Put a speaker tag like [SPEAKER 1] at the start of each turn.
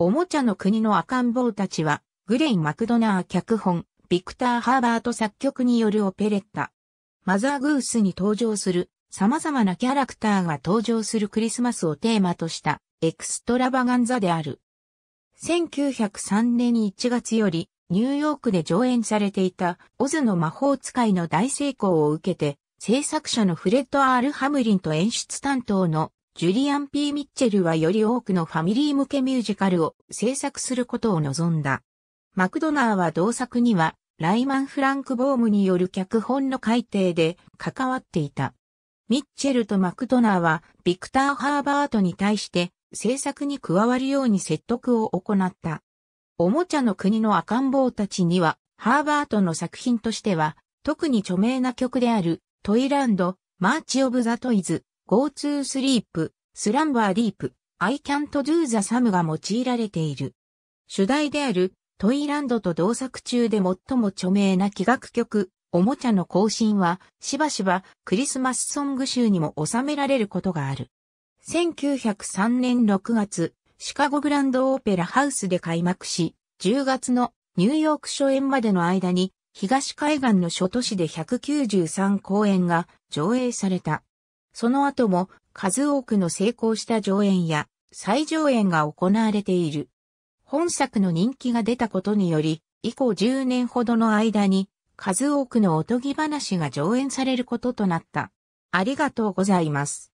[SPEAKER 1] おもちゃの国の赤ん坊たちは、グレイ・マクドナー脚本、ビクター・ハーバート作曲によるオペレッタ。マザーグースに登場する様々なキャラクターが登場するクリスマスをテーマとしたエクストラバガンザである。1903年1月よりニューヨークで上演されていたオズの魔法使いの大成功を受けて制作者のフレッド・アール・ハムリンと演出担当のジュリアン・ P・ ミッチェルはより多くのファミリー向けミュージカルを制作することを望んだ。マクドナーは同作には、ライマン・フランク・ボームによる脚本の改定で関わっていた。ミッチェルとマクドナーは、ビクター・ハーバートに対して、制作に加わるように説得を行った。おもちゃの国の赤ん坊たちには、ハーバートの作品としては、特に著名な曲である、トイランド、マーチ・オブ・ザ・トイズ、Go to sleep, slumber deep, I can't do the sum が用いられている。主題であるトイランドと同作中で最も著名な器楽曲、おもちゃの更新は、しばしばクリスマスソング集にも収められることがある。1903年6月、シカゴグランドオペラハウスで開幕し、10月のニューヨーク初演までの間に、東海岸の諸都市で193公演が上映された。その後も数多くの成功した上演や再上演が行われている。本作の人気が出たことにより、以降10年ほどの間に数多くのおとぎ話が上演されることとなった。ありがとうご
[SPEAKER 2] ざいます。